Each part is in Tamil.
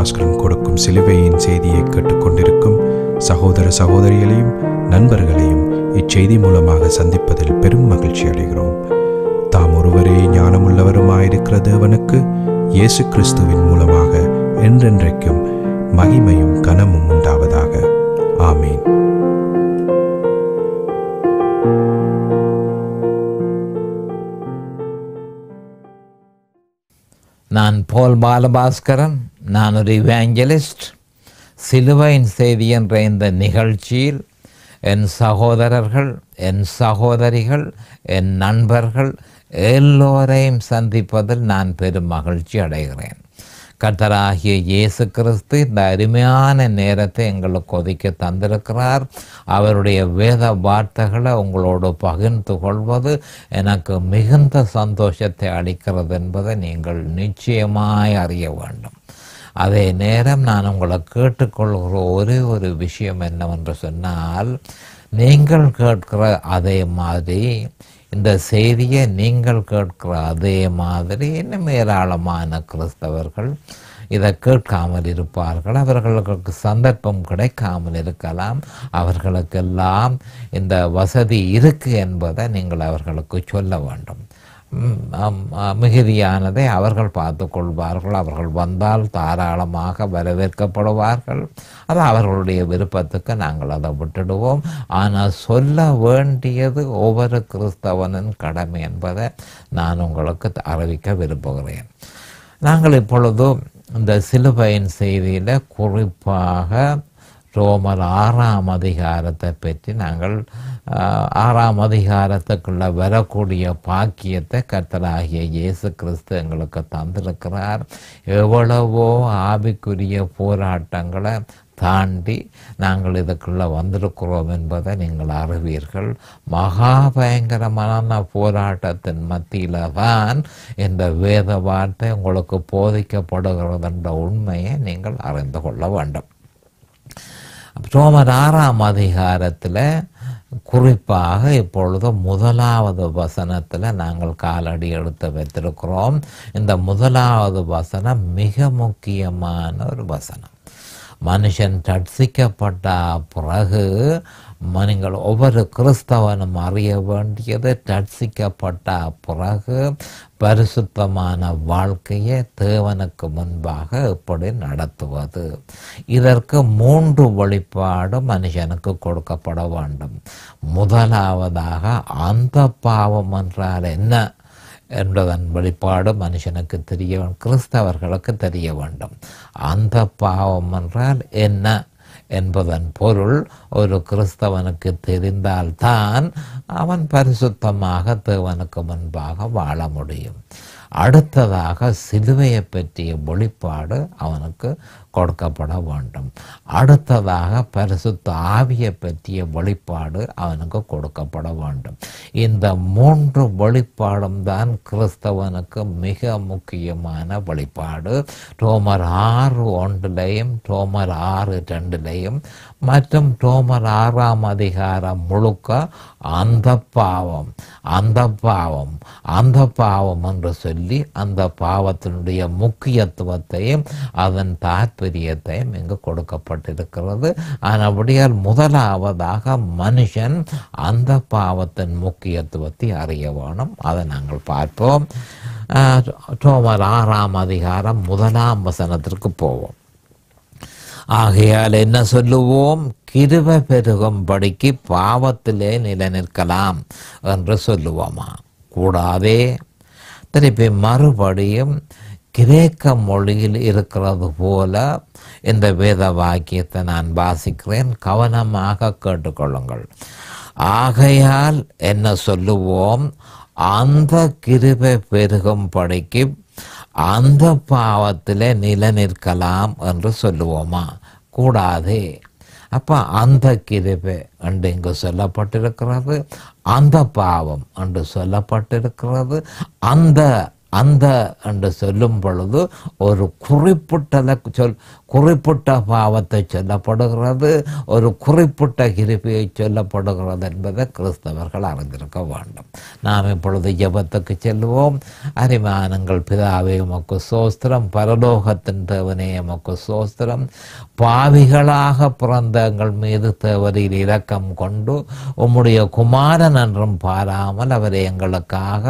பாஸ்கரன் கொடுக்கும் சிலுவையின் செய்தியை கேட்டுக்கொண்டிருக்கும் சகோதர சகோதரிகளையும் நண்பர்களையும் இச்செய்தி மூலமாக சந்திப்பதில் பெரும் மகிழ்ச்சி அடைகிறோம் தாம் ஒருவரே ஞானமுள்ளவருமாயிருக்கிற தேவனுக்கு இயேசு கிறிஸ்துவின் மூலமாக என்றென்றைக்கும் மகிமையும் கனமும் உண்டாவதாக ஆமீன் நான் போல் பாலபாஸ்கரன் நான் ஒரு இவாஞ்சலிஸ்ட் சிலுவையின் செய்தி என்ற இந்த நிகழ்ச்சியில் என் சகோதரர்கள் என் சகோதரிகள் என் நண்பர்கள் எல்லோரையும் சந்திப்பதில் நான் பெரும் மகிழ்ச்சி அடைகிறேன் கர்த்தராகிய இயேசு கிறிஸ்து இந்த அருமையான நேரத்தை எங்களுக்கு ஒதுக்க தந்திருக்கிறார் அவருடைய வேத வார்த்தைகளை உங்களோடு பகிர்ந்து கொள்வது எனக்கு மிகுந்த சந்தோஷத்தை அளிக்கிறது என்பதை நீங்கள் நிச்சயமாய் அறிய வேண்டும் அதே நேரம் நான் உங்களை கேட்டுக்கொள்கிற ஒரே ஒரு விஷயம் என்னவென்று சொன்னால் நீங்கள் கேட்கிற அதே மாதிரி இந்த செய்தியை நீங்கள் கேட்கிற அதே மாதிரி இன்னும் ஏராளமான கிறிஸ்தவர்கள் இதை கேட்காமல் இருப்பார்கள் அவர்களுக்கு சந்தர்ப்பம் கிடைக்காமல் இருக்கலாம் அவர்களுக்கெல்லாம் இந்த வசதி இருக்கு என்பதை நீங்கள் அவர்களுக்கு சொல்ல வேண்டும் மிகுதியானதை அவர்கள் பார்த்து கொள்வார்கள் அவர்கள் வந்தால் தாராளமாக வரவேற்கப்படுவார்கள் அது அவர்களுடைய விருப்பத்துக்கு நாங்கள் அதை விட்டுடுவோம் ஆனால் சொல்ல வேண்டியது ஒவ்வொரு கிறிஸ்தவனின் கடமை என்பதை நான் உங்களுக்கு அறிவிக்க விரும்புகிறேன் நாங்கள் இப்பொழுது இந்த சிலுவையின் செய்தியில் குறிப்பாக ரோமர் ஆறாம் அதிகாரத்தை பற்றி நாங்கள் ஆறாம் அதிகாரத்துக்குள்ள வரக்கூடிய பாக்கியத்தை கர்த்தராகிய இயேசு கிறிஸ்து எங்களுக்கு தந்திருக்கிறார் எவ்வளவோ ஆவிக்குரிய போராட்டங்களை தாண்டி நாங்கள் இதுக்குள்ளே வந்திருக்கிறோம் என்பதை நீங்கள் அறிவீர்கள் மகா பயங்கரமான போராட்டத்தின் மத்தியில் தான் இந்த வேத வார்த்தை உங்களுக்கு போதிக்கப்படுகிறது என்ற உண்மையை நீங்கள் அறிந்து கொள்ள வேண்டும் ரோமர் ஆறாம் அதிகாரத்தில் குறிப்பாக இப்பொழுது முதலாவது வசனத்தில் நாங்கள் காலடி எடுத்து வைத்திருக்கிறோம் இந்த முதலாவது வசனம் மிக முக்கியமான ஒரு வசனம் மனுஷன் தட்சிக்கப்பட்ட பிறகு மனங்கள் ஒவ்வொரு கிறிஸ்தவனும் அறிய வேண்டியது ரட்சிக்கப்பட்ட பிறகு பரிசுத்தமான வாழ்க்கையை தேவனுக்கு முன்பாக எப்படி நடத்துவது இதற்கு மூன்று வழிபாடு மனுஷனுக்கு கொடுக்கப்பட வேண்டும் முதலாவதாக அந்த பாவம் என்றால் என்ன என்பதன் வெளிப்பாடு மனுஷனுக்கு தெரிய கிறிஸ்தவர்களுக்கு தெரிய வேண்டும் அந்த பாவம் என்றால் என்ன என்பதன் பொருள் ஒரு கிறிஸ்தவனுக்கு தெரிந்தால்தான் அவன் பரிசுத்தமாக தேவனுக்கு முன்பாக வாழ முடியும் அடுத்ததாக சிலுவையை பற்றிய வெளிப்பாடு அவனுக்கு கொடுக்கப்பட வேண்டும் அடுத்ததாக பரிசுத்த ஆவியை பற்றிய வெளிப்பாடு அவனுக்கு கொடுக்கப்பட வேண்டும் இந்த மூன்று வெளிப்பாடும் தான் கிறிஸ்தவனுக்கு மிக முக்கியமான வெளிப்பாடு ரோமர் ஆறு ஒன்றிலையும் ரோமர் ஆறு ரெண்டுலையும் மற்றும் தோமர் ஆறாம் அதிகாரம் முழுக்க அந்த பாவம் அந்த பாவம் அந்த பாவம் என்று சொல்லி அந்த பாவத்தினுடைய முக்கியத்துவத்தையும் அதன் தாற்பயத்தையும் இங்கு கொடுக்கப்பட்டிருக்கிறது ஆனபடியால் முதலாவதாக மனுஷன் அந்த பாவத்தின் முக்கியத்துவத்தை அறிய வேணும் அதை நாங்கள் பார்ப்போம் ரோமர் ஆறாம் அதிகாரம் முதலாம் வசனத்திற்கு போவோம் ஆகையால் என்ன சொல்லுவோம் கிருப பெருகும்படிக்கு பாவத்திலே நிலநிற்கலாம் என்று சொல்லுவோமா கூடாதே திருப்பி மறுபடியும் கிரேக்க மொழியில் இருக்கிறது போல இந்த வேத வாக்கியத்தை நான் வாசிக்கிறேன் கவனமாக கேட்டுக்கொள்ளுங்கள் ஆகையால் என்ன சொல்லுவோம் அந்த கிருபை பெருகும்படிக்கு அந்த பாவத்தில் நில நிற்கலாம் என்று சொல்லுவோமா கூடாது அப்போ அந்த கிருபை என்று இங்கு சொல்லப்பட்டிருக்கிறது அந்த பாவம் என்று சொல்லப்பட்டிருக்கிறது அந்த அந்த என்று சொல்லும் பொழுது ஒரு குறிப்பிட்டதை சொல் குறிப்பிட்ட பாவத்தை சொல்லப்படுகிறது ஒரு குறிப்பிட்ட கிருபியை சொல்லப்படுகிறது என்பதை கிறிஸ்தவர்கள் அறிந்திருக்க வேண்டும் நாம் இப்பொழுது ஜபத்துக்கு செல்வோம் அரிமானங்கள் பிதாவே உமக்கு சோஸ்திரம் பரலோகத்தின் தேவனே உமக்கு சோஸ்திரம் பாவிகளாக பிறந்த எங்கள் மீது தேவரில் இரக்கம் கொண்டு உம்முடைய குமாரன் என்றும் பாராமல் அவரை எங்களுக்காக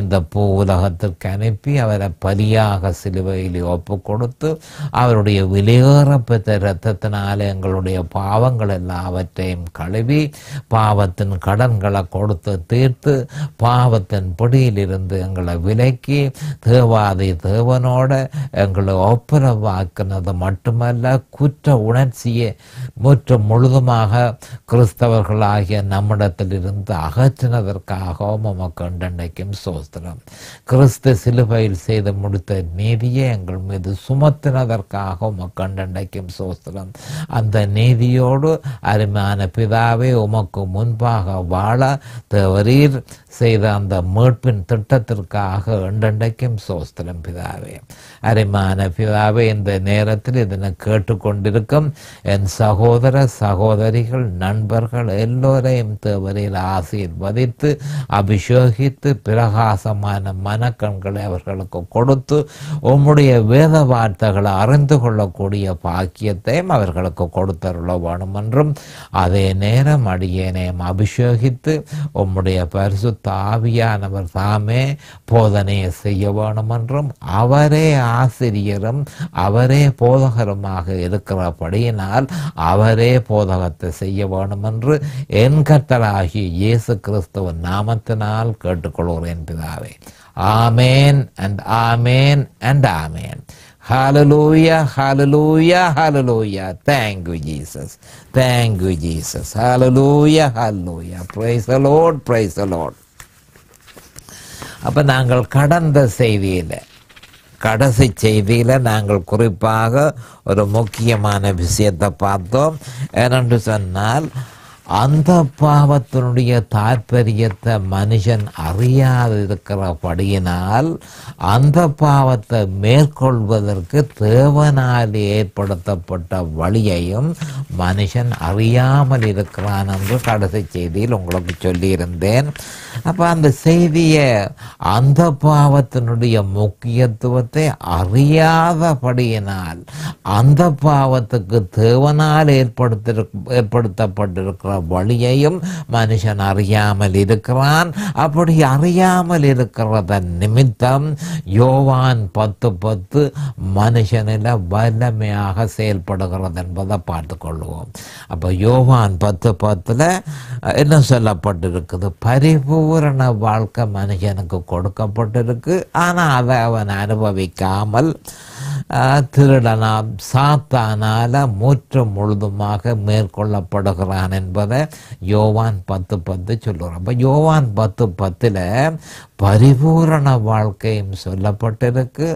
இந்த பூ உலகத்திற்கு அனுப்பி அவரை பலியாக சிலுவையில் ஒப்பு கொடுத்து அவருடைய விலையேறப்பெற்ற இரத்தத்தினால எங்களுடைய பாவங்கள் எல்லாவற்றையும் கழுவி பாவத்தின் கடன்களை கொடுத்து தீர்த்து பாவத்தின் பிடியிலிருந்து எங்களை விலக்கி தேவாதி தேவனோட எங்களை ஒப்புரவாக்குனது மட்டுமல்ல குற்ற உணர்ச்சியை முற்றும் முழுதுமாக கிறிஸ்தவர்களாகிய நம்மிடத்திலிருந்து அகற்றினதற்காகவும் உமக்கு என்றென்றைக்கும் சோஸ்திரம் கிறிஸ்து சிலுவையில் செய்து முடித்த நீதியை எங்கள் மீது சுமத்தினதற்காக உமக்கண்டண்டைக்கும் சோஸ்திரம் அந்த நீதியோடு அருமையான பிதாவே உமக்கு முன்பாக வாழ தேவரீர் செய்த அந்த மீட்பின் திட்டத்திற்காக எண்டெண்டைக்கும் சோஸ்திரம் பிதாவே அரிமான பிதாவே இந்த நேரத்தில் இதனை கேட்டுக்கொண்டிருக்கும் என் சகோதர சகோதரிகள் நண்பர்கள் எல்லோரையும் தேவரையில் ஆசீர்வதித்து அபிஷேகித்து பிரகாசமான மனக்கண்களை அவர்களுக்கு கொடுத்து உம்முடைய வேத வார்த்தைகளை அறிந்து கொள்ளக்கூடிய பாக்கியத்தையும் அவர்களுக்கு கொடுத்தருள வேணும் என்றும் அதே நேரம் அடியேனையும் அபிஷேகித்து உம்முடைய பரிசு பரிசுத்த ஆவியானவர் தாமே போதனை செய்ய வேணுமென்றும் அவரே ஆசிரியரும் அவரே போதகருமாக இருக்கிறபடியினால் அவரே போதகத்தை செய்ய வேணுமென்று என் கர்த்தராகி இயேசு கிறிஸ்துவின் நாமத்தினால் கேட்டுக்கொள்கிறேன் பிதாவே ஆமேன் அண்ட் ஆமேன் அண்ட் ஆமேன் Hallelujah, hallelujah, hallelujah. Thank you, Jesus. Thank you, Jesus. Hallelujah, hallelujah. Praise the Lord, praise the Lord. அப்போ நாங்கள் கடந்த செய்தியில் கடைசி செய்தியில் நாங்கள் குறிப்பாக ஒரு முக்கியமான விஷயத்தை பார்த்தோம் ஏனென்று சொன்னால் அந்த பாவத்தினுடைய தாற்பயத்தை மனுஷன் அறியாதிருக்கிறபடியினால் அந்த பாவத்தை மேற்கொள்வதற்கு தேவனால் ஏற்படுத்தப்பட்ட வழியையும் மனுஷன் அறியாமல் இருக்கிறான் என்று கடைசி செய்தியில் உங்களுக்கு சொல்லியிருந்தேன் அப்போ அந்த செய்தியை அந்த பாவத்தினுடைய முக்கியத்துவத்தை அறியாதபடியினால் அந்த பாவத்துக்கு தேவனால் ஏற்படுத்த ஏற்படுத்தப்பட்டிருக்கிற வழியையும் மனுஷன் அறியாமல் இருக்கிறான் அப்படி அறியாமல் இருக்கிறத நிமித்தம் யோவான் பத்து பத்து மனுஷனில் வல்லமையாக செயல்படுகிறது என்பதை பார்த்துக்கொள்வோம் அப்போ யோவான் பத்து பத்தில் என்ன சொல்லப்பட்டிருக்குது பரிபூரண வாழ்க்கை மனுஷனுக்கு கொடுக்கப்பட்டிருக்கு ஆனால் அதை அவன் அனுபவிக்காமல் திருடனாம் சாத்தானால முற்றம் முழுதுமாக மேற்கொள்ளப்படுகிறான் என்பதை யோவான் பத்து பத்து சொல்லுவோம் அப்போ யோவான் பத்து பத்தில் பரிபூரண வாழ்க்கையும் சொல்லப்பட்டிருக்கு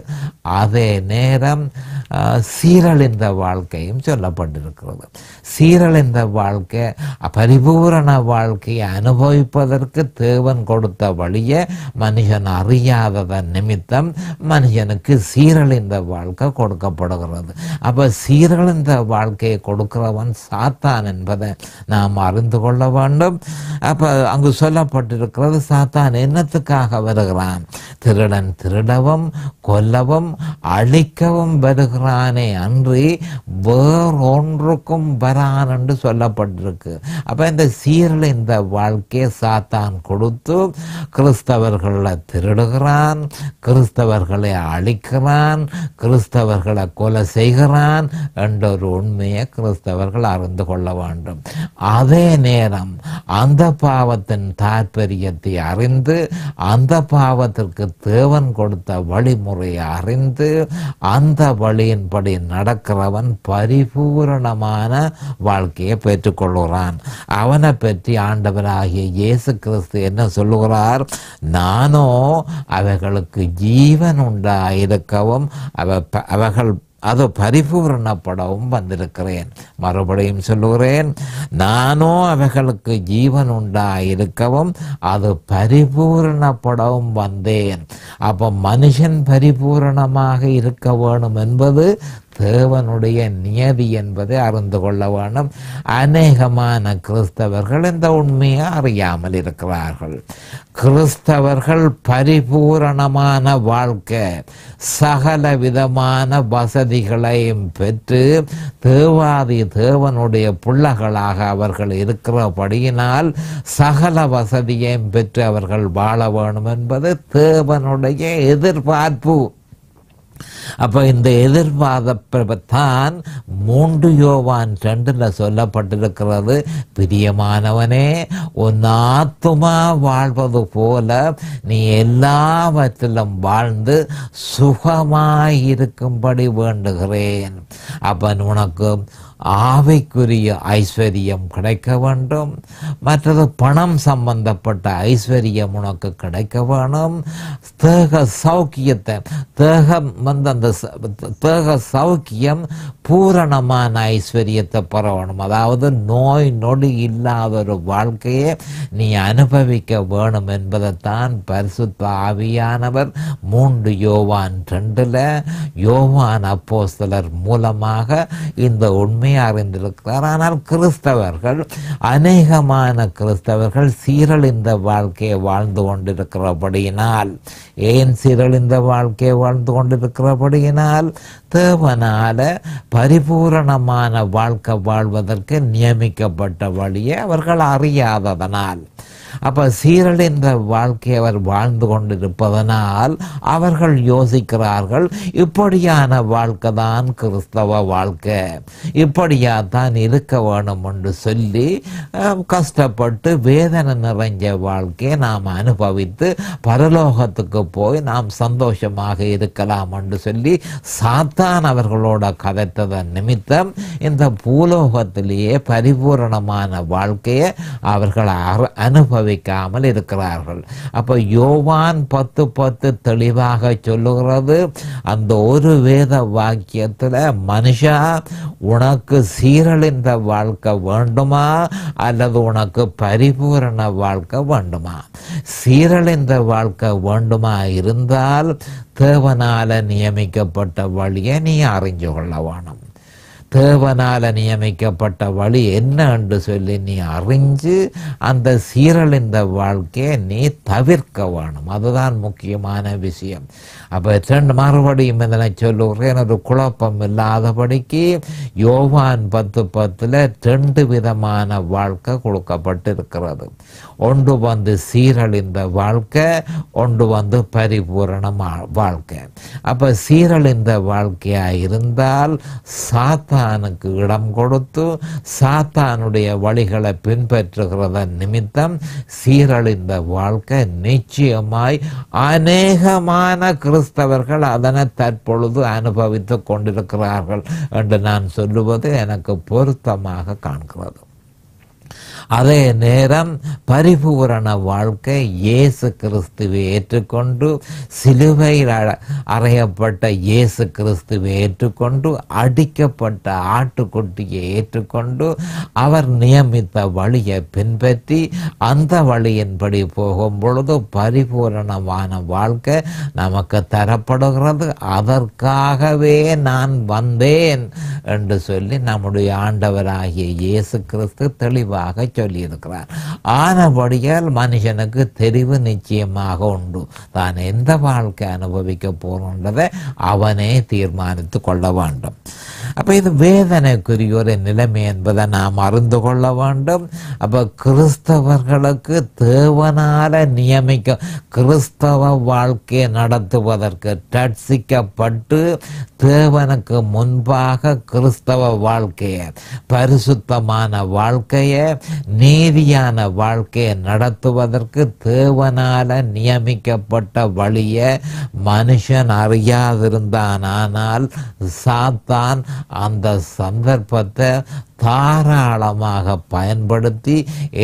அதே நேரம் சீரழிந்த வாழ்க்கையும் சொல்லப்பட்டிருக்கிறது சீரழிந்த வாழ்க்கை பரிபூரண வாழ்க்கையை அனுபவிப்பதற்கு தேவன் கொடுத்த வழியை மனுஷன் அறியாததன் நிமித்தம் மனுஷனுக்கு சீரழிந்த வாழ்க்கை கொடுக்கப்படுகிறது அப்போ சீரழிந்த வாழ்க்கையை கொடுக்கிறவன் சாத்தான் என்பதை நாம் அறிந்து கொள்ள வேண்டும் அப்போ அங்கு சொல்லப்பட்டிருக்கிறது சாத்தான் என்னத்துக்காக வருகிறான் திருடன் திருடவும் கொல்லவும் அழிக்கவும் வருகிறானே அன்றி வேறொன்றுக்கும் வரான் என்று சொல்லப்பட்டிருக்கு அப்ப இந்த சீரல் இந்த வாழ்க்கையை சாத்தான் கொடுத்து கிறிஸ்தவர்களை திருடுகிறான் கிறிஸ்தவர்களை அழிக்கிறான் கிறிஸ்தவர்களை கொலை செய்கிறான் என்ற ஒரு உண்மையை கிறிஸ்தவர்கள் அறிந்து கொள்ள வேண்டும் அதே நேரம் அந்த பாவத்தின் தாற்பரியத்தை அறிந்து அந்த அந்த பாவத்திற்கு தேவன் கொடுத்த வழிமுறையை அறிந்து அந்த வழியின்படி நடக்கிறவன் பரிபூரணமான வாழ்க்கையை பெற்றுக்கொள்கிறான் அவனை பற்றி ஆண்டவராகிய இயேசு கிறிஸ்து என்ன சொல்லுகிறார் நானோ அவைகளுக்கு ஜீவன் உண்டாயிருக்கவும் அவ அவர்கள் அது பரிபூர்ணப்படவும் வந்திருக்கிறேன் மறுபடியும் சொல்லுகிறேன் நானோ அவைகளுக்கு ஜீவன் இருக்கவும் அது பரிபூர்ணப்படவும் வந்தேன் அப்போ மனுஷன் பரிபூரணமாக இருக்க வேணும் என்பது தேவனுடைய நியதி என்பதை அறிந்து கொள்ள வேண்டும் அநேகமான கிறிஸ்தவர்கள் இந்த உண்மையை அறியாமல் இருக்கிறார்கள் கிறிஸ்தவர்கள் பரிபூரணமான வாழ்க்கை சகல விதமான வசதிகளையும் பெற்று தேவாதி தேவனுடைய பிள்ளைகளாக அவர்கள் இருக்கிறபடியினால் சகல வசதியையும் பெற்று அவர்கள் வாழ வேண்டும் என்பது தேவனுடைய எதிர்பார்ப்பு அப்போ இந்த எதிர்பாத பிரபத்தான் மூன்று யோவான் ரெண்டுல சொல்லப்பட்டிருக்கிறது பிரியமானவனே உன் ஆத்துமா வாழ்வது போல நீ எல்லாவற்றிலும் வாழ்ந்து சுகமாயிருக்கும்படி வேண்டுகிறேன் அப்ப உனக்கு ஆவைக்குரிய ஐஸ்வர்யம் கிடைக்க வேண்டும் மற்றது பணம் சம்பந்தப்பட்ட ஐஸ்வர்யம் உனக்கு கிடைக்க வேணும் தேக சௌக்கியத்தை தேகம் வந்து அந்த தேக சௌக்கியம் பூரணமான ஐஸ்வர்யத்தை பரவணும் அதாவது நோய் நொடி இல்லாத ஒரு வாழ்க்கையை நீ அனுபவிக்க வேணும் என்பதைத்தான் பரிசுத்த ஆவியானவர் மூன்று யோவான் ரெண்டில் யோவான் அப்போஸ்தலர் மூலமாக இந்த உண்மை அறிந்திருக்கிறார் ஆனால் கிறிஸ்தவர்கள் அநேகமான கிறிஸ்தவர்கள் சீரழிந்த வாழ்க்கையை வாழ்ந்து கொண்டிருக்கிறபடியினால் ஏன் சீரழிந்த வாழ்க்கையை வாழ்ந்து கொண்டிருக்கிறபடியினால் தேவனால பரிபூரணமான வாழ்க்கை வாழ்வதற்கு நியமிக்கப்பட்ட வழியை அவர்கள் அறியாததனால் அப்போ சீரழிந்த வாழ்க்கை அவர் வாழ்ந்து கொண்டிருப்பதனால் அவர்கள் யோசிக்கிறார்கள் இப்படியான வாழ்க்கை தான் கிறிஸ்தவ வாழ்க்கை இப்படியா தான் இருக்க வேணும் என்று சொல்லி கஷ்டப்பட்டு வேதனை நிறைஞ்ச வாழ்க்கையை நாம் அனுபவித்து பரலோகத்துக்கு போய் நாம் சந்தோஷமாக இருக்கலாம் என்று சொல்லி சாத்தான் அவர்களோட கதைத்ததன் நிமித்தம் இந்த பூலோகத்திலேயே பரிபூரணமான வாழ்க்கையை அவர்கள் அனுபவி வைக்காமல் இருக்கிறார்கள் அப்போ யோவான் பத்து பத்து தெளிவாக சொல்லுகிறது அந்த ஒரு வேத வாக்கியத்தில் மனுஷா உனக்கு சீரழிந்த வாழ்க்கை வேண்டுமா அல்லது உனக்கு பரிபூரண வாழ்க்கை வேண்டுமா சீரழிந்த வாழ்க்கை வேண்டுமா இருந்தால் தேவனால நியமிக்கப்பட்ட வழியை நீ அறிஞ்சு கொள்ள வேணும் தேவனால் நியமிக்கப்பட்ட வழி என்ன என்று சொல்லி நீ அறிஞ்சு அந்த சீரழிந்த வாழ்க்கையை நீ தவிர்க்க வேணும் அதுதான் முக்கியமான விஷயம் அப்போ ரெண்டு மறுபடியும் இதனை சொல்லுகிறேன் ஒரு குழப்பம் இல்லாதபடிக்கு யோவான் பத்து பத்தில் ரெண்டு விதமான வாழ்க்கை கொடுக்கப்பட்டிருக்கிறது ஒன்று வந்து சீரழிந்த வாழ்க்கை ஒன்று வந்து பரிபூரணமா வாழ்க்கை அப்போ சீரழிந்த வாழ்க்கையாக இருந்தால் சாத்தானுக்கு இடம் கொடுத்து சாத்தானுடைய வழிகளை பின்பற்றுகிறத நிமித்தம் சீரழிந்த வாழ்க்கை நிச்சயமாய் அநேகமான கிறிஸ்து கிறிஸ்தவர்கள் அதனை தற்பொழுது அனுபவித்து கொண்டிருக்கிறார்கள் என்று நான் சொல்லுவது எனக்கு பொருத்தமாக காண்கிறது அதே நேரம் பரிபூரண வாழ்க்கை இயேசு கிறிஸ்துவை ஏற்றுக்கொண்டு சிலுவையில் அறையப்பட்ட இயேசு கிறிஸ்துவை ஏற்றுக்கொண்டு அடிக்கப்பட்ட ஆட்டுக்குட்டியை ஏற்றுக்கொண்டு அவர் நியமித்த வழியை பின்பற்றி அந்த வழியின்படி போகும் பொழுது பரிபூரணமான வாழ்க்கை நமக்கு தரப்படுகிறது அதற்காகவே நான் வந்தேன் என்று சொல்லி நம்முடைய ஆண்டவராகிய இயேசு கிறிஸ்து தெளிவாக சொல்லியிருக்கிறார் ஆனபடியால் மனுஷனுக்கு தெரிவு நிச்சயமாக உண்டு தான் எந்த வாழ்க்கை அனுபவிக்க போகிறன்றதை அவனே தீர்மானித்து கொள்ள வேண்டும் அப்போ இது வேதனைக்குரிய ஒரு நிலைமை என்பதை நாம் அறிந்து கொள்ள வேண்டும் அப்போ கிறிஸ்தவர்களுக்கு தேவனால நியமிக்க கிறிஸ்தவ வாழ்க்கையை நடத்துவதற்கு ரட்சிக்கப்பட்டு தேவனுக்கு முன்பாக கிறிஸ்தவ வாழ்க்கையை பரிசுத்தமான வாழ்க்கையை நீதியான வாழ்க்கையை நடத்துவதற்கு தேவனால் நியமிக்கப்பட்ட வழியை மனுஷன் அறியாதிருந்தான் ஆனால் சாத்தான் அந்த சந்தர்ப்பத்தை தாராளமாக பயன்படுத்தி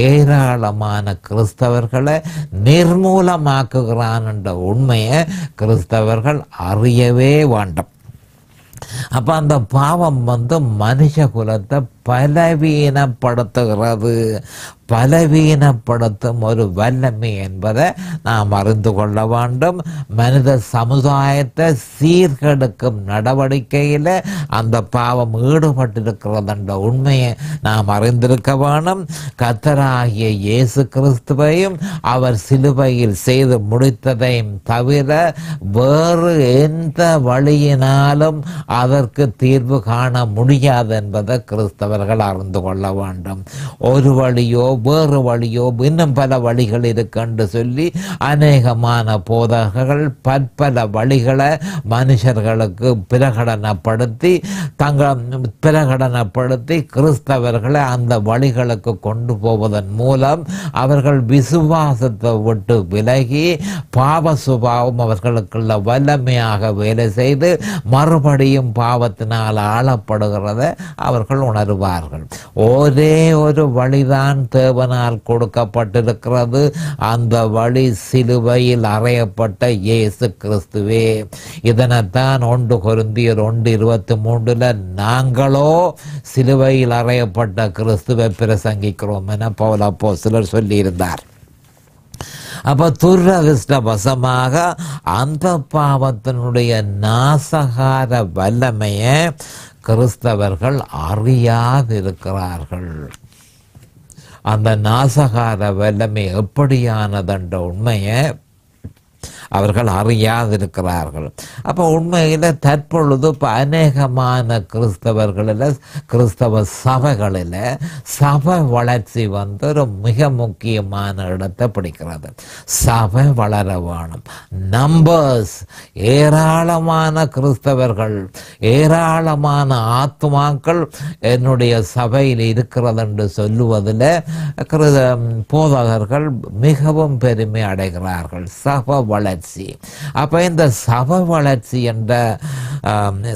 ஏராளமான கிறிஸ்தவர்களை நிர்மூலமாக்குகிறான் என்ற உண்மையை கிறிஸ்தவர்கள் அறியவே வேண்டும் அப்ப அந்த பாவம் வந்து மனுஷ குலத்தை பலவீனப்படுத்துகிறது பலவீனப்படுத்தும் ஒரு வல்லமை என்பதை நாம் அறிந்து கொள்ள வேண்டும் மனித சமுதாயத்தை சீர்கெடுக்கும் நடவடிக்கையில் அந்த பாவம் ஈடுபட்டிருக்கிறது என்ற உண்மையை நாம் அறிந்திருக்க வேணும் கத்தராகிய இயேசு கிறிஸ்துவையும் அவர் சிலுவையில் செய்து முடித்ததையும் தவிர வேறு எந்த வழியினாலும் அதற்கு தீர்வு காண முடியாது என்பதை கிறிஸ்தவர் அவர்கள் அறிந்து கொள்ள வேண்டும் ஒரு வழியோ வேறு வழியோ இன்னும் பல வழிகள் இருக்குன்னு சொல்லி அநேகமான போதகர்கள் பற்பல வழிகளை மனுஷர்களுக்கு பிரகடனப்படுத்தி தங்கள் பிரகடனப்படுத்தி கிறிஸ்தவர்களை அந்த வழிகளுக்கு கொண்டு போவதன் மூலம் அவர்கள் விசுவாசத்தை விட்டு விலகி பாவ சுபாவம் அவர்களுக்குள்ள வல்லமையாக வேலை செய்து மறுபடியும் பாவத்தினால் ஆளப்படுகிறத அவர்கள் உணர்வார்கள் கொள்வார்கள் ஒரே ஒரு வழிதான் தேவனால் கொடுக்கப்பட்டிருக்கிறது அந்த வழி சிலுவையில் அறையப்பட்ட இயேசு கிறிஸ்துவே இதனைத்தான் ஒன்று கொருந்தியர் ஒன்று இருபத்தி மூன்றுல நாங்களோ சிலுவையில் அறையப்பட்ட கிறிஸ்துவை பிரசங்கிக்கிறோம் என பௌலப்போ சிலர் சொல்லியிருந்தார் அப்ப துரதிருஷ்டவசமாக அந்த பாவத்தினுடைய நாசகார வல்லமையை கிறிஸ்தவர்கள் அறியாதிருக்கிறார்கள் அந்த நாசகார வல்லமை எப்படியானதென்ற உண்மையை அவர்கள் அறியாதிருக்கிறார்கள் அப்போ உண்மையில் தற்பொழுது அநேகமான கிறிஸ்தவர்களில் கிறிஸ்தவ சபைகளில் சபை வளர்ச்சி வந்து ஒரு மிக முக்கியமான இடத்தை பிடிக்கிறது சபை வளர வேணும் நம்பர்ஸ் ஏராளமான கிறிஸ்தவர்கள் ஏராளமான ஆத்மாக்கள் என்னுடைய சபையில் இருக்கிறது என்று சொல்லுவதில் போதகர்கள் மிகவும் பெருமை அடைகிறார்கள் சபை வளர்ச்சி அப்போ இந்த சப வளர்ச்சி என்ற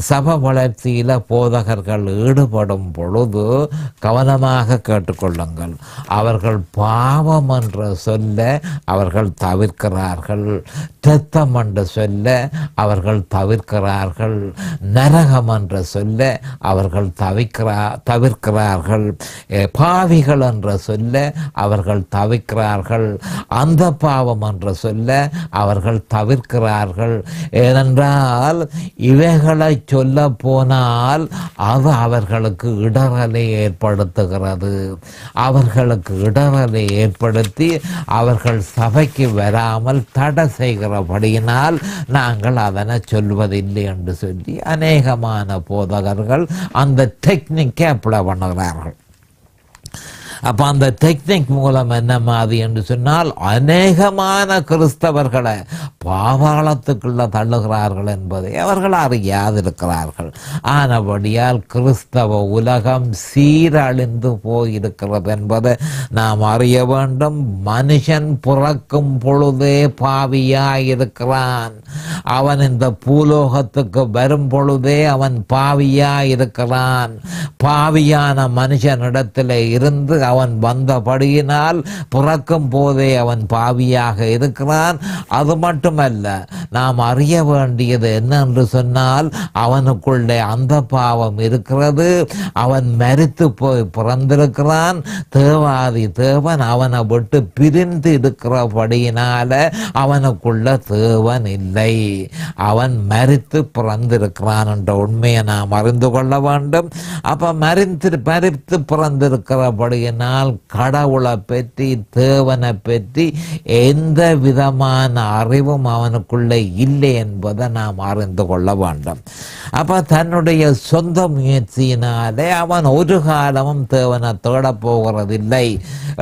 சப வளர்ச்சியில் போதகர்கள் ஈடுபடும் பொழுது கவனமாக கேட்டுக்கொள்ளுங்கள் அவர்கள் பாவம் என்று சொல்ல அவர்கள் தவிர்க்கிறார்கள் தத்தம் என்று சொல்ல அவர்கள் தவிர்க்கிறார்கள் நரகம் என்று சொல்ல அவர்கள் தவிக்கிறா தவிர்க்கிறார்கள் பாவிகள் என்று சொல்ல அவர்கள் தவிக்கிறார்கள் அந்த பாவம் என்று சொல்ல அவர்கள் தவிர்க்கிறார்கள் ஏனென்றால் இவைகளை சொல்ல போனால் அது அவர்களுக்கு இடரலை ஏற்படுத்துகிறது அவர்களுக்கு இடரலை ஏற்படுத்தி அவர்கள் சபைக்கு வராமல் தடை செய்கிறபடியினால் நாங்கள் அதனை சொல்வதில்லை என்று சொல்லி அநேகமான போதகர்கள் அந்த டெக்னிக்கை அப்ளை பண்ணுகிறார்கள் அப்போ அந்த டெக்னிக் மூலம் என்ன மாதிரி என்று சொன்னால் அநேகமான கிறிஸ்தவர்களை பாவாளத்துக்குள்ள தள்ளுகிறார்கள் என்பதை அவர்கள் அறியாதிருக்கிறார்கள் ஆனபடியால் கிறிஸ்தவ உலகம் சீரழிந்து போயிருக்கிறது என்பதை நாம் அறிய வேண்டும் மனுஷன் பிறக்கும் பொழுதே பாவியாயிருக்கிறான் அவன் இந்த பூலோகத்துக்கு வரும் பொழுதே அவன் பாவியாயிருக்கிறான் பாவியான மனுஷனிடத்தில் இருந்து அவன் வந்தபடியினால் பிறக்கும் போதே அவன் பாவியாக இருக்கிறான் அது மட்டுமல்ல நாம் அறிய வேண்டியது என்னென்று சொன்னால் அவனுக்குள்ளே அந்த பாவம் இருக்கிறது அவன் மறித்து போய் பிறந்திருக்கிறான் தேவாதி தேவன் அவனை விட்டு பிரிந்து இருக்கிறபடியினால அவனுக்குள்ள தேவன் இல்லை அவன் மறித்து பிறந்திருக்கிறான் என்ற உண்மையை நாம் அறிந்து கொள்ள வேண்டும் அப்போ மறித்து மறித்து பிறந்திருக்கிறபடியினால் ஆனால் கடவுளை பற்றி தேவனை பற்றி எந்த விதமான அறிவும் அவனுக்குள்ளே இல்லை என்பதை நாம் அறிந்து கொள்ள வேண்டும் அப்போ தன்னுடைய சொந்த முயற்சியினாலே அவன் ஒரு காலமும் தேவனை தேடப்போகிறதில்லை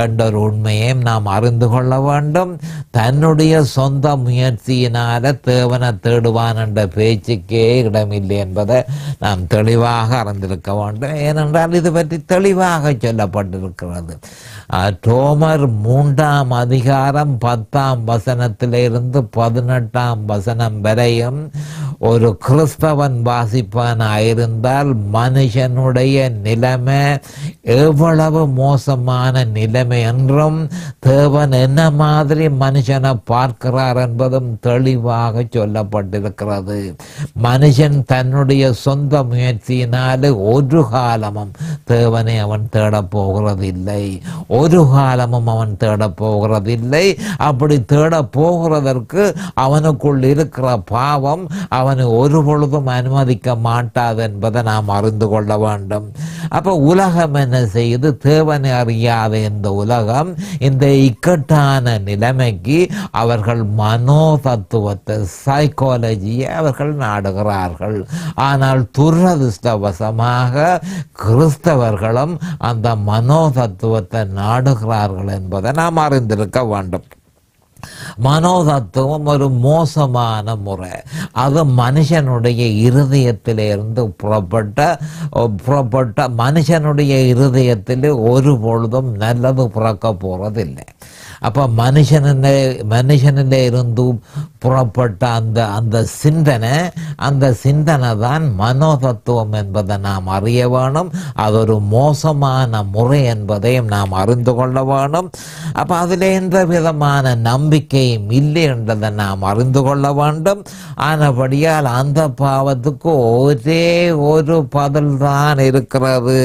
என்ற உண்மையையும் நாம் அறிந்து கொள்ள வேண்டும் தன்னுடைய சொந்த முயற்சியினால தேவனை தேடுவான் என்ற பேச்சுக்கே இடமில்லை என்பதை நாம் தெளிவாக அறிந்திருக்க வேண்டும் ஏனென்றால் இது பற்றி தெளிவாக சொல்லப்பட்டிருக்கிறது சொல்கிறது ரோமர் மூன்றாம் அதிகாரம் பத்தாம் வசனத்திலிருந்து பதினெட்டாம் வசனம் வரையும் ஒரு கிறிஸ்தவன் வாசிப்பானாக மனுஷனுடைய நிலைமை எவ்வளவு மோசமான நிலைமை என்றும் தேவன் என்ன மாதிரி மனுஷனை பார்க்கிறார் என்பதும் தெளிவாக சொல்லப்பட்டிருக்கிறது மனுஷன் தன்னுடைய சொந்த முயற்சியினாலே ஒரு காலமும் தேவனை அவன் தேடப் இல்லை இல்லை ஒரு காலமும் அவன் தேட போகிறதில்லை அப்படி தேட போகிறதற்கு அவனுக்குள் இருக்கிற பாவம் அவனை ஒரு பொழுதும் அனுமதிக்க மாட்டாது என்பதை நாம் அறிந்து கொள்ள வேண்டும் அப்ப உலகம் என்ன செய்து தேவனை அறியாத இந்த உலகம் இந்த இக்கட்டான நிலைமைக்கு அவர்கள் மனோ தத்துவத்தை சைக்காலஜியை அவர்கள் நாடுகிறார்கள் ஆனால் துரதிருஷ்டவசமாக கிறிஸ்தவர்களும் அந்த மனோ தத்துவத்தை நாடுகிறார்கள் என்பதை நாம் அறிந்திருக்க வேண்டும் மனோதத்துவம் ஒரு மோசமான முறை அது மனுஷனுடைய இருதயத்திலிருந்து புறப்பட்ட புறப்பட்ட மனுஷனுடைய இருதயத்தில் ஒரு பொழுதும் நல்லது பிறக்க போகிறதில்லை அப்போ மனுஷனில் மனுஷனில் இருந்தும் புறப்பட்ட அந்த அந்த சிந்தனை அந்த சிந்தனை தான் மனோதத்துவம் என்பதை நாம் அறிய வேணும் அது ஒரு மோசமான முறை என்பதையும் நாம் அறிந்து கொள்ள வேணும் அப்போ அதில் எந்த விதமான நம்பிக்கையும் இல்லை என்றதை நாம் அறிந்து கொள்ள வேண்டும் ஆனபடியால் அந்த பாவத்துக்கு ஒரே ஒரு பதில் தான் இருக்கிறது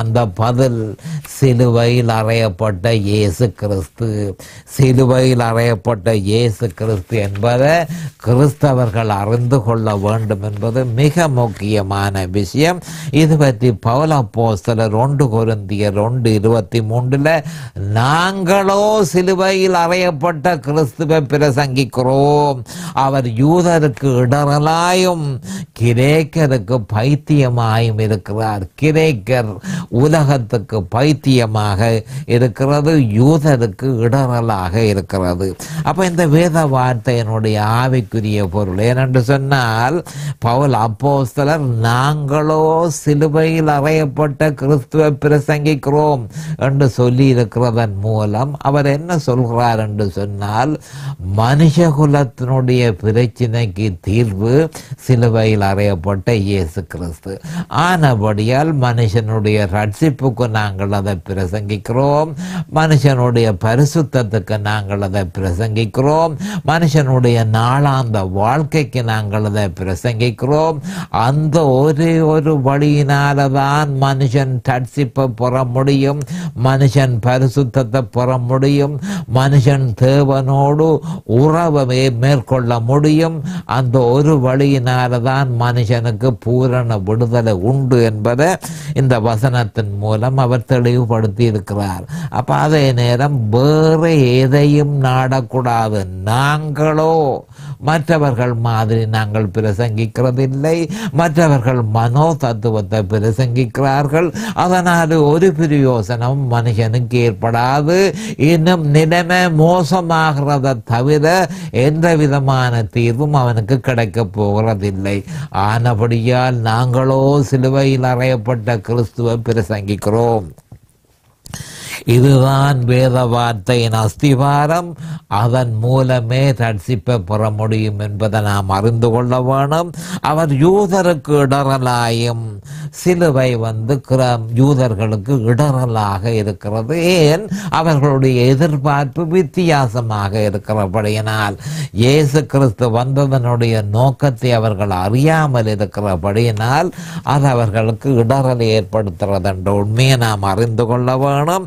அந்த பதில் சிலுவையில் அறையப்பட்ட இயேசு கிறிஸ்து சிலுவையில் அறையப்பட்ட இயேசு கிறிஸ்து என்பதை கிறிஸ்தவர்கள் அறிந்து கொள்ள வேண்டும் என்பது மிக முக்கியமான விஷயம் இது பற்றி பவுல போஸ்தலர் ஒன்று குருந்தியர் ஒன்று இருபத்தி மூன்றில் நாங்களோ சிலுவையில் அறையப்பட்ட கிறிஸ்துவை பிரசங்கிக்கிறோம் அவர் யூதருக்கு இடரலாயும் கிரேக்கருக்கு பைத்தியமாயும் இருக்கிறார் கிரேக்கர் உலகத்துக்கு பைத்தியமாக இருக்கிறது யூதருக்கு இட திணறலாக இருக்கிறது அப்போ இந்த வேத வார்த்தையினுடைய ஆவிக்குரிய பொருள் ஏனென்று சொன்னால் பவுல் சிலர் நாங்களோ சிலுவையில் அறையப்பட்ட கிறிஸ்துவ பிரசங்கிக்கிறோம் என்று சொல்லி இருக்கிறதன் மூலம் அவர் என்ன சொல்கிறார் என்று சொன்னால் மனுஷகுலத்தினுடைய பிரச்சினைக்கு தீர்வு சிலுவையில் அறையப்பட்ட இயேசு கிறிஸ்து ஆனபடியால் மனுஷனுடைய ரட்சிப்புக்கு நாங்கள் அதை பிரசங்கிக்கிறோம் மனுஷனுடைய பரிசு திருத்தத்துக்கு நாங்கள் அதை பிரசங்கிக்கிறோம் மனுஷனுடைய நாளாந்த வாழ்க்கைக்கு நாங்கள் அதை பிரசங்கிக்கிறோம் அந்த ஒரே ஒரு வழியினால தான் மனுஷன் தட்சிப்பை புற முடியும் மனுஷன் பரிசுத்தத்தை புற முடியும் மனுஷன் தேவனோடு உறவை மேற்கொள்ள முடியும் அந்த ஒரு வழியினால தான் மனுஷனுக்கு பூரண விடுதலை உண்டு என்பதை இந்த வசனத்தின் மூலம் அவர் தெளிவுபடுத்தி இருக்கிறார் அப்போ அதே நேரம் வேறு வேற எதையும் நாடக்கூடாது நாங்களோ மற்றவர்கள் மாதிரி நாங்கள் பிரசங்கிக்கிறதில்லை மற்றவர்கள் மனோ தத்துவத்தை பிரசங்கிக்கிறார்கள் அதனால் ஒரு பிரயோசனம் மனுஷனுக்கு ஏற்படாது இன்னும் நிலைமை மோசமாகிறத தவிர எந்த விதமான தீர்வும் அவனுக்கு கிடைக்க போகிறதில்லை ஆனபடியால் நாங்களோ சிலுவையில் அறையப்பட்ட கிறிஸ்துவை பிரசங்கிக்கிறோம் இதுதான் வேத வார்த்தையின் அஸ்திவாரம் அதன் மூலமே ரட்சிப்ப பெற முடியும் என்பதை நாம் அறிந்து கொள்ள வேணும் அவர் யூதருக்கு இடரலாயும் சிலுவை வந்து யூதர்களுக்கு இடரலாக இருக்கிறது ஏன் அவர்களுடைய எதிர்பார்ப்பு வித்தியாசமாக இருக்கிறபடியினால் இயேசு கிறிஸ்து வந்ததனுடைய நோக்கத்தை அவர்கள் அறியாமல் இருக்கிறபடியினால் அது அவர்களுக்கு இடரலை ஏற்படுத்துறது என்ற உண்மையை நாம் அறிந்து கொள்ள வேணும்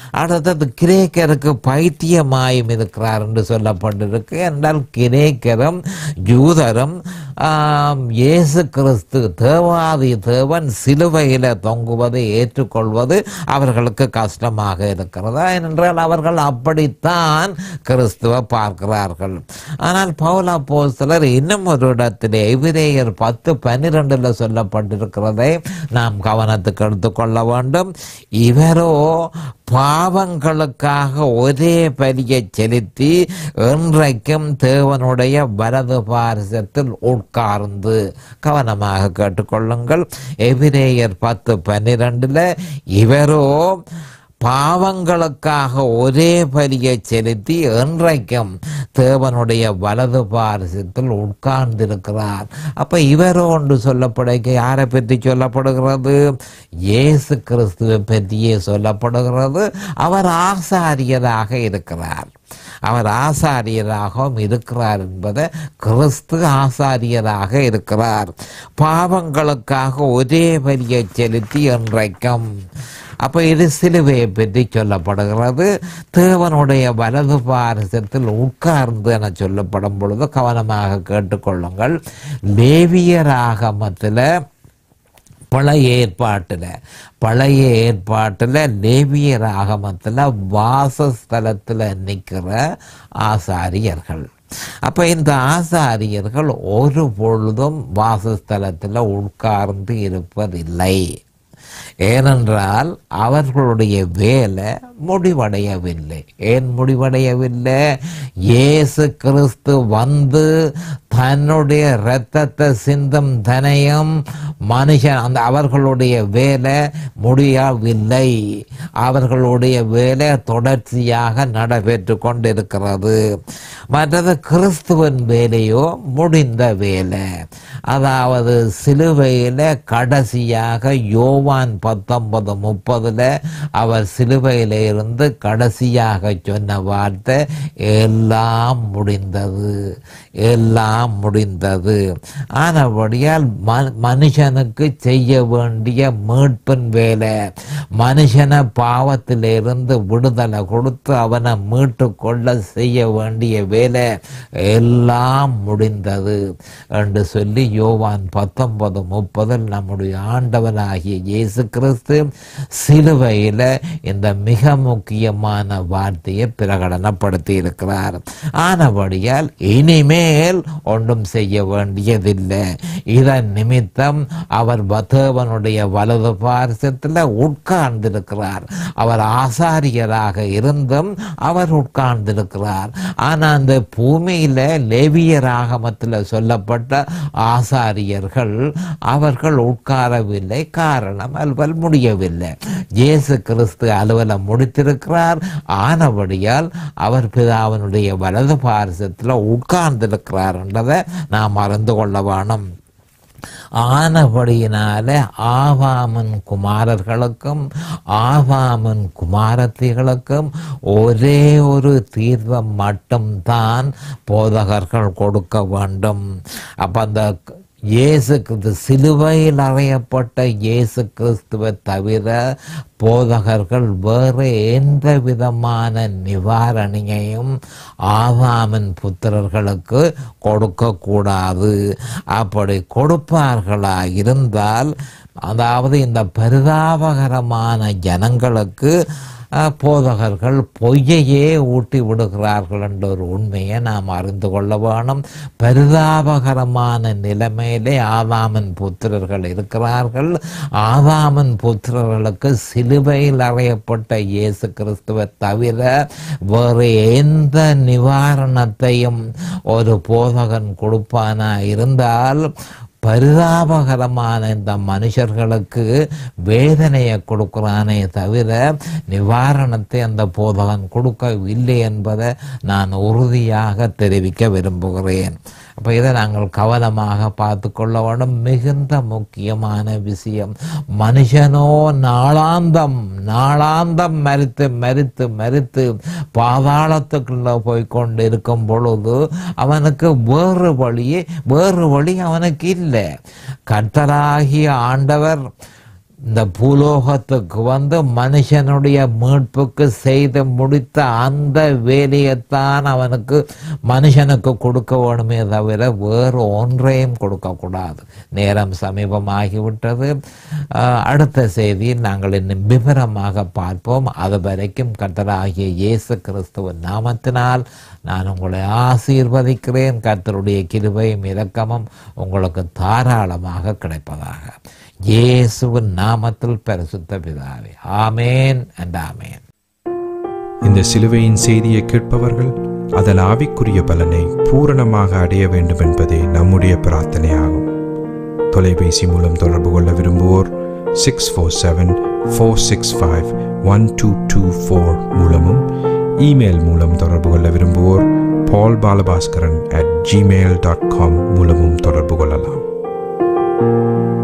அடுத்தது கிரேக்கருக்கு பைத்தியமாயும் இருக்கிறார் என்று சொல்லப்பட்டிருக்கு என்றால் கிரேக்கரும் ஜூதரும் இயேசு கிறிஸ்து தேவாதி தேவன் சிலுவையில் தொங்குவதை ஏற்றுக்கொள்வது அவர்களுக்கு கஷ்டமாக இருக்கிறதா என்றால் அவர்கள் அப்படித்தான் கிறிஸ்துவ பார்க்கிறார்கள் ஆனால் பவுலா போஸ்தலர் இன்னும் ஒரு இடத்தில் எவிரேயர் பத்து பன்னிரெண்டில் சொல்லப்பட்டிருக்கிறதை நாம் கவனத்துக்கு எடுத்துக்கொள்ள வேண்டும் இவரோ பா பாவங்களுக்காக ஒரே பலியை செலுத்தி இன்றைக்கும் தேவனுடைய வரது பாரசத்தில் உட்கார்ந்து கவனமாக கேட்டுக்கொள்ளுங்கள் எபிரேயர் பத்து பன்னிரெண்டுல இவரோ பாவங்களுக்காக ஒரே பலியை செலுத்தி என்றைக்கும் தேவனுடைய வலது பாரசத்தில் உட்கார்ந்திருக்கிறார் அப்போ இவரோ ஒன்று சொல்லப்படுக யாரை பற்றி சொல்லப்படுகிறது இயேசு கிறிஸ்துவை பற்றியே சொல்லப்படுகிறது அவர் ஆசாரியராக இருக்கிறார் அவர் ஆசாரியராகவும் இருக்கிறார் என்பதை கிறிஸ்து ஆசாரியராக இருக்கிறார் பாவங்களுக்காக ஒரே பலியை செலுத்தி என்றைக்கும் அப்போ இது சிலுவையை பற்றி சொல்லப்படுகிறது தேவனுடைய வலது பாரசத்தில் உட்கார்ந்து என சொல்லப்படும் பொழுது கவனமாக கேட்டுக்கொள்ளுங்கள் லேவியர் ஆகமத்தில் பழைய ஏற்பாட்டில் பழைய ஏற்பாட்டில் லேவியர் ஆகமத்தில் வாசஸ்தலத்தில் நிற்கிற ஆசாரியர்கள் அப்போ இந்த ஆசாரியர்கள் ஒரு பொழுதும் வாசஸ்தலத்தில் உட்கார்ந்து இருப்பதில்லை ஏனென்றால் அவர்களுடைய வேலை முடிவடையவில்லை ஏன் முடிவடையவில்லை இயேசு கிறிஸ்து வந்து தன்னுடைய இரத்தத்தை சிந்தும் தனையும் மனுஷன் அந்த அவர்களுடைய வேலை முடியவில்லை அவர்களுடைய வேலை தொடர்ச்சியாக நடைபெற்று கொண்டிருக்கிறது மற்றது கிறிஸ்துவன் வேலையோ முடிந்த வேலை அதாவது சிலுவையில் கடைசியாக யோவான் பத்தொன்பது முப்பதில் அவர் சிலுவையில் இருந்து கடைசியாக சொன்ன வார்த்தை எல்லாம் முடிந்தது எல்லாம் எல்லாம் முடிந்தது ஆனபடியால் ம மனுஷனுக்கு செய்ய வேண்டிய மீட்பின் வேலை மனுஷனை பாவத்திலிருந்து விடுதலை கொடுத்து அவனை மீட்டு கொள்ள செய்ய வேண்டிய வேலை எல்லாம் முடிந்தது என்று சொல்லி யோவான் பத்தொன்பது முப்பதில் நம்முடைய ஆண்டவனாகிய இயேசு கிறிஸ்து சிலுவையில் இந்த மிக முக்கியமான வார்த்தையை பிரகடனப்படுத்தி இருக்கிறார் ஆனபடியால் இனிமேல் ஒன்றும் செய்ய வேண்டியதில்லை இதன் நிமித்தம் அவர் பதேவனுடைய வலது பார்சத்தில் உட்கார்ந்திருக்கிறார் அவர் ஆசாரியராக இருந்தும் அவர் உட்கார்ந்திருக்கிறார் ஆனால் அந்த பூமியில் லேவியர் ஆகமத்தில் சொல்லப்பட்ட ஆசாரியர்கள் அவர்கள் உட்காரவில்லை காரணம் அலுவல் முடியவில்லை இயேசு கிறிஸ்து அலுவலம் முடித்திருக்கிறார் ஆனபடியால் அவர் பிதாவனுடைய வலது பார்சத்தில் உட்கார்ந்திருக்கிறார் என்ற என்பதை நாம் அறிந்து கொள்ள வேணும் ஆனபடியினால ஆவாமன் குமாரர்களுக்கும் ஆவாமன் குமாரத்திகளுக்கும் ஒரே ஒரு தீர்வம் மட்டும்தான் போதகர்கள் கொடுக்க வேண்டும் அப்போ அந்த இயேசு கிறிஸ்து சிலுவையில் அறையப்பட்ட இயேசு கிறிஸ்துவை தவிர போதகர்கள் வேறு எந்த விதமான நிவாரணியையும் ஆதாமின் புத்திரர்களுக்கு கொடுக்கக்கூடாது அப்படி கொடுப்பார்களா இருந்தால் அதாவது இந்த பரிதாபகரமான ஜனங்களுக்கு போதகர்கள் பொய்யையே ஊட்டி விடுகிறார்கள் என்ற ஒரு உண்மையை நாம் அறிந்து கொள்ள வேணும் பரிதாபகரமான நிலைமையிலே ஆதாமன் புத்திரர்கள் இருக்கிறார்கள் ஆதாமன் புத்திரர்களுக்கு சிலுவையில் அறையப்பட்ட இயேசு கிறிஸ்துவை தவிர வேறு எந்த நிவாரணத்தையும் ஒரு போதகன் கொடுப்பானா இருந்தால் பரிதாபகரமான இந்த மனுஷர்களுக்கு வேதனையை கொடுக்குறானே தவிர நிவாரணத்தை அந்த போதகன் கொடுக்கவில்லை என்பதை நான் உறுதியாக தெரிவிக்க விரும்புகிறேன் அப்போ இதை நாங்கள் கவனமாக பார்த்து கொள்ள வேண்டும் மிகுந்த முக்கியமான விஷயம் மனுஷனோ நாளாந்தம் நாளாந்தம் மறித்து மறித்து மறித்து பாதாளத்துக்குள்ள போய் கொண்டு இருக்கும் பொழுது அவனுக்கு வேறு வழியே வேறு வழி அவனுக்கு இல்லை கர்த்தராகிய ஆண்டவர் இந்த பூலோகத்துக்கு வந்து மனுஷனுடைய மீட்புக்கு செய்து முடித்த அந்த வேலையைத்தான் அவனுக்கு மனுஷனுக்கு கொடுக்க வேணுமே தவிர வேறு ஒன்றையும் கொடுக்கக்கூடாது நேரம் சமீபமாகிவிட்டது அடுத்த செய்தி நாங்கள் இன்னும் விவரமாக பார்ப்போம் அது வரைக்கும் கத்தராகிய இயேசு கிறிஸ்துவ நாமத்தினால் நான் உங்களை ஆசீர்வதிக்கிறேன் கர்த்தருடைய கிருபையும் இரக்கமும் உங்களுக்கு தாராளமாக கிடைப்பதாக இயேசுவின் நாமத்தில் பரிசுத்த பிதாவே ஆமேன் அண்ட் ஆமேன் இந்த சிலுவையின் செய்தியை கேட்பவர்கள் அதன் ஆவிக்குரிய பலனை பூரணமாக அடைய வேண்டும் என்பதே நம்முடைய பிரார்த்தனையாகும் தொலைபேசி மூலம் தொடர்பு கொள்ள விரும்புவோர் six four seven four six five one two two four மூலமும் இமெயில் மூலம் தொடர்பு கொள்ள விரும்புவோர் Paul Balabaskaran at Gmail dot com மூலமும் தொடர்பு கொள்ளலாம்